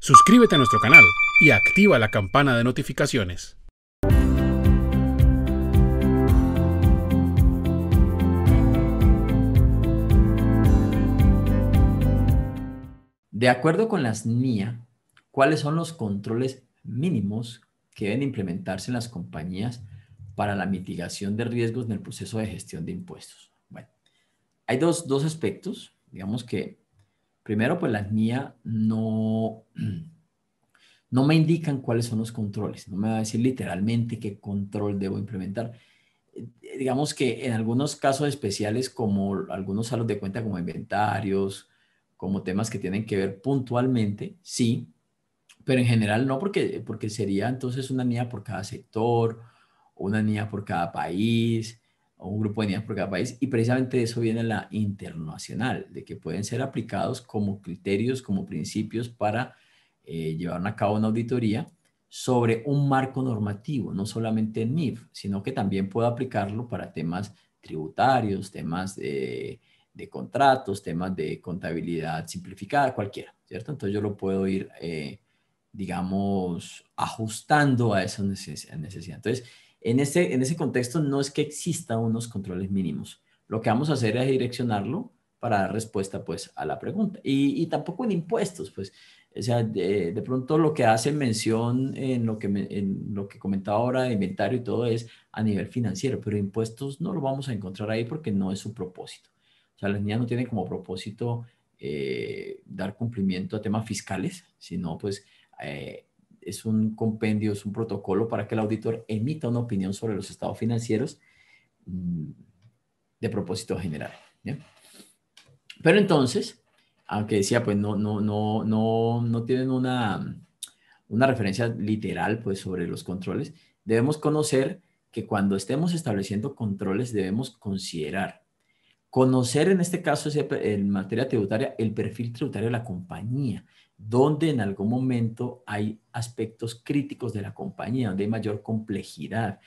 Suscríbete a nuestro canal y activa la campana de notificaciones. De acuerdo con las NIA, ¿cuáles son los controles mínimos que deben implementarse en las compañías para la mitigación de riesgos en el proceso de gestión de impuestos? Bueno, hay dos, dos aspectos, digamos que Primero, pues las NIA no, no me indican cuáles son los controles, no me va a decir literalmente qué control debo implementar. Eh, digamos que en algunos casos especiales, como algunos salos de cuenta, como inventarios, como temas que tienen que ver puntualmente, sí, pero en general no, porque, porque sería entonces una NIA por cada sector, una NIA por cada país, un grupo de niñas por cada país, y precisamente de eso viene la internacional, de que pueden ser aplicados como criterios, como principios para eh, llevar a cabo una auditoría sobre un marco normativo, no solamente en NIF, sino que también puedo aplicarlo para temas tributarios, temas de, contratos, temas de contabilidad simplificada, cualquiera, ¿cierto? Entonces yo lo puedo ir, eh, digamos, ajustando a esas necesidades. Entonces, en ese, en ese contexto no es que exista unos controles mínimos. Lo que vamos a hacer es direccionarlo para dar respuesta pues a la pregunta. Y, tampoco en impuestos, pues, o sea, de, pronto lo que hace mención en lo que, en lo que comentaba ahora de inventario y todo es a nivel financiero, pero impuestos no lo vamos a encontrar ahí porque no es su propósito. O sea, la niñas no tiene como propósito eh, dar cumplimiento a temas fiscales, sino pues eh, es un compendio, es un protocolo para que el auditor emita una opinión sobre los estados financieros mm, de propósito general. Pero entonces, aunque decía, pues no, no, no, no, no tienen una, una referencia literal pues, sobre los controles, debemos conocer que cuando estemos estableciendo controles debemos considerar conocer en este caso en materia tributaria el perfil tributario de la compañía, donde en algún momento hay aspectos críticos de la compañía, donde hay mayor complejidad,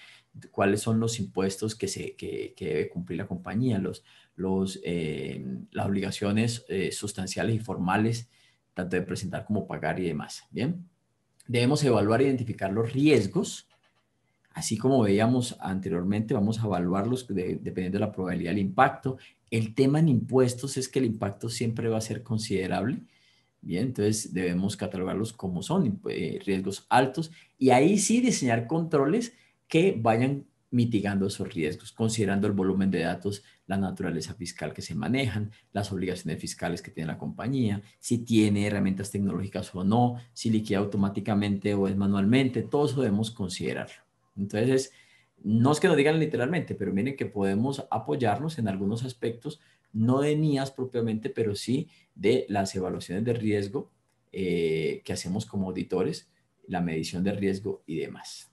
cuáles son los impuestos que, se, debe cumplir la compañía, los, los, eh, las obligaciones eh, sustanciales y formales, tanto de presentar como pagar y demás. Bien, debemos evaluar e identificar los riesgos Así como veíamos anteriormente, vamos a evaluarlos dependiendo de la probabilidad del impacto. El tema en impuestos es que el impacto siempre va a ser considerable. Bien, entonces debemos catalogarlos como son, eh, riesgos altos, y ahí sí diseñar controles que vayan mitigando esos riesgos, considerando el volumen de datos, la naturaleza fiscal que se manejan, las obligaciones fiscales que tiene la compañía, si tiene herramientas tecnológicas o no, si liquida automáticamente o es manualmente, todo eso debemos considerarlo. Entonces, no es que nos digan literalmente, pero miren que podemos apoyarnos en algunos aspectos, no de NIAS propiamente, pero sí de las evaluaciones de riesgo eh, que hacemos como auditores, la medición de riesgo y demás.